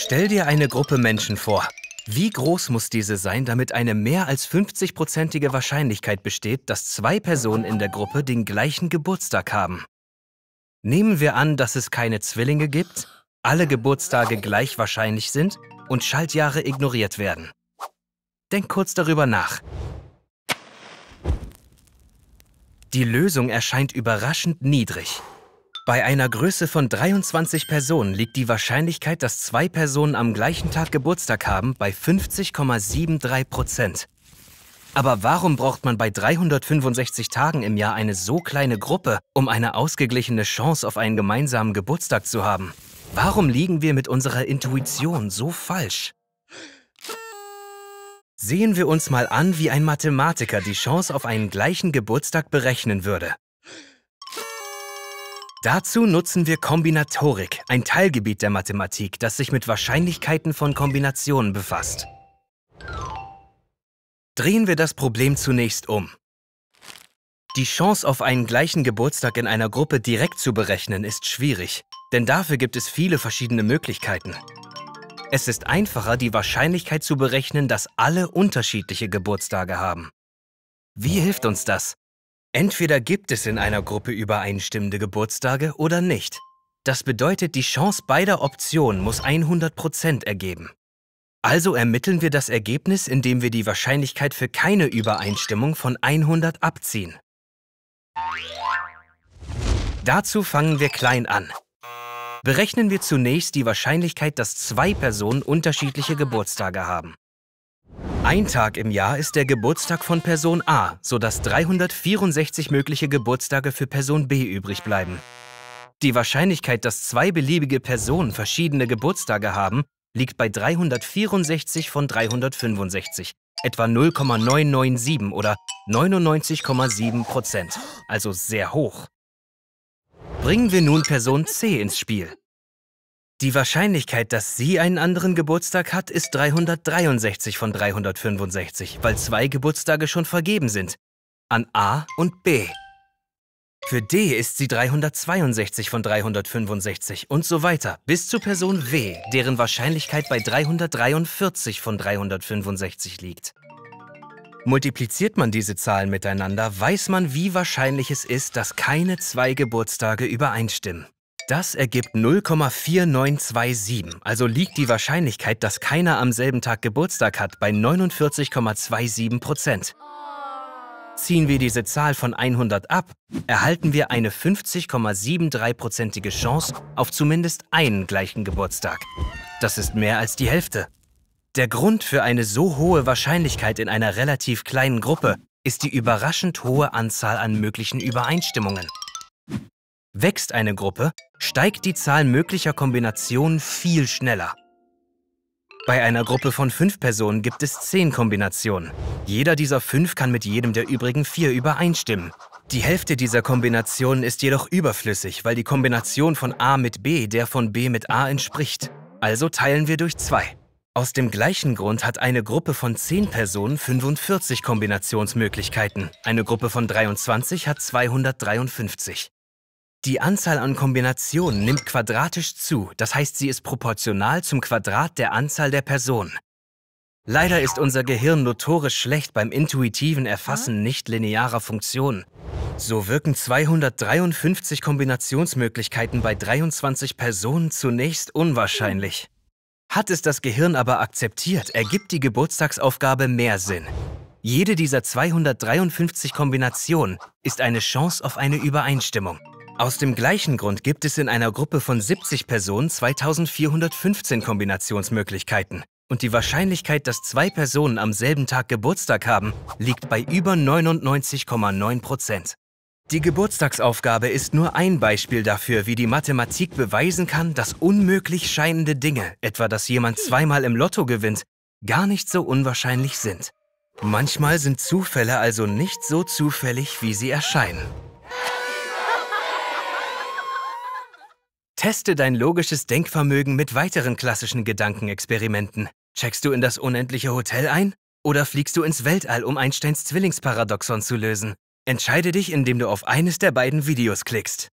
Stell dir eine Gruppe Menschen vor. Wie groß muss diese sein, damit eine mehr als 50-prozentige Wahrscheinlichkeit besteht, dass zwei Personen in der Gruppe den gleichen Geburtstag haben? Nehmen wir an, dass es keine Zwillinge gibt, alle Geburtstage gleich wahrscheinlich sind und Schaltjahre ignoriert werden. Denk kurz darüber nach. Die Lösung erscheint überraschend niedrig. Bei einer Größe von 23 Personen liegt die Wahrscheinlichkeit, dass zwei Personen am gleichen Tag Geburtstag haben, bei 50,73 Prozent. Aber warum braucht man bei 365 Tagen im Jahr eine so kleine Gruppe, um eine ausgeglichene Chance auf einen gemeinsamen Geburtstag zu haben? Warum liegen wir mit unserer Intuition so falsch? Sehen wir uns mal an, wie ein Mathematiker die Chance auf einen gleichen Geburtstag berechnen würde. Dazu nutzen wir Kombinatorik, ein Teilgebiet der Mathematik, das sich mit Wahrscheinlichkeiten von Kombinationen befasst. Drehen wir das Problem zunächst um. Die Chance auf einen gleichen Geburtstag in einer Gruppe direkt zu berechnen ist schwierig, denn dafür gibt es viele verschiedene Möglichkeiten. Es ist einfacher, die Wahrscheinlichkeit zu berechnen, dass alle unterschiedliche Geburtstage haben. Wie hilft uns das? Entweder gibt es in einer Gruppe übereinstimmende Geburtstage oder nicht. Das bedeutet, die Chance beider Optionen muss 100% ergeben. Also ermitteln wir das Ergebnis, indem wir die Wahrscheinlichkeit für keine Übereinstimmung von 100 abziehen. Dazu fangen wir klein an. Berechnen wir zunächst die Wahrscheinlichkeit, dass zwei Personen unterschiedliche Geburtstage haben. Ein Tag im Jahr ist der Geburtstag von Person A, sodass 364 mögliche Geburtstage für Person B übrig bleiben. Die Wahrscheinlichkeit, dass zwei beliebige Personen verschiedene Geburtstage haben, liegt bei 364 von 365, etwa 0,997 oder 99,7 Prozent, also sehr hoch. Bringen wir nun Person C ins Spiel. Die Wahrscheinlichkeit, dass sie einen anderen Geburtstag hat, ist 363 von 365, weil zwei Geburtstage schon vergeben sind. An A und B. Für D ist sie 362 von 365 und so weiter, bis zu Person W, deren Wahrscheinlichkeit bei 343 von 365 liegt. Multipliziert man diese Zahlen miteinander, weiß man, wie wahrscheinlich es ist, dass keine zwei Geburtstage übereinstimmen. Das ergibt 0,4927, also liegt die Wahrscheinlichkeit, dass keiner am selben Tag Geburtstag hat, bei 49,27 Prozent. Ziehen wir diese Zahl von 100 ab, erhalten wir eine 50,73-prozentige Chance auf zumindest einen gleichen Geburtstag. Das ist mehr als die Hälfte. Der Grund für eine so hohe Wahrscheinlichkeit in einer relativ kleinen Gruppe ist die überraschend hohe Anzahl an möglichen Übereinstimmungen. Wächst eine Gruppe, steigt die Zahl möglicher Kombinationen viel schneller. Bei einer Gruppe von fünf Personen gibt es zehn Kombinationen. Jeder dieser fünf kann mit jedem der übrigen vier übereinstimmen. Die Hälfte dieser Kombinationen ist jedoch überflüssig, weil die Kombination von A mit B der von B mit A entspricht. Also teilen wir durch zwei. Aus dem gleichen Grund hat eine Gruppe von 10 Personen 45 Kombinationsmöglichkeiten. Eine Gruppe von 23 hat 253. Die Anzahl an Kombinationen nimmt quadratisch zu, das heißt, sie ist proportional zum Quadrat der Anzahl der Personen. Leider ist unser Gehirn notorisch schlecht beim intuitiven Erfassen nichtlinearer Funktionen. So wirken 253 Kombinationsmöglichkeiten bei 23 Personen zunächst unwahrscheinlich. Hat es das Gehirn aber akzeptiert, ergibt die Geburtstagsaufgabe mehr Sinn. Jede dieser 253 Kombinationen ist eine Chance auf eine Übereinstimmung. Aus dem gleichen Grund gibt es in einer Gruppe von 70 Personen 2415 Kombinationsmöglichkeiten. Und die Wahrscheinlichkeit, dass zwei Personen am selben Tag Geburtstag haben, liegt bei über 99,9 Die Geburtstagsaufgabe ist nur ein Beispiel dafür, wie die Mathematik beweisen kann, dass unmöglich scheinende Dinge, etwa dass jemand zweimal im Lotto gewinnt, gar nicht so unwahrscheinlich sind. Manchmal sind Zufälle also nicht so zufällig, wie sie erscheinen. Teste dein logisches Denkvermögen mit weiteren klassischen Gedankenexperimenten. Checkst du in das unendliche Hotel ein? Oder fliegst du ins Weltall, um Einsteins Zwillingsparadoxon zu lösen? Entscheide dich, indem du auf eines der beiden Videos klickst.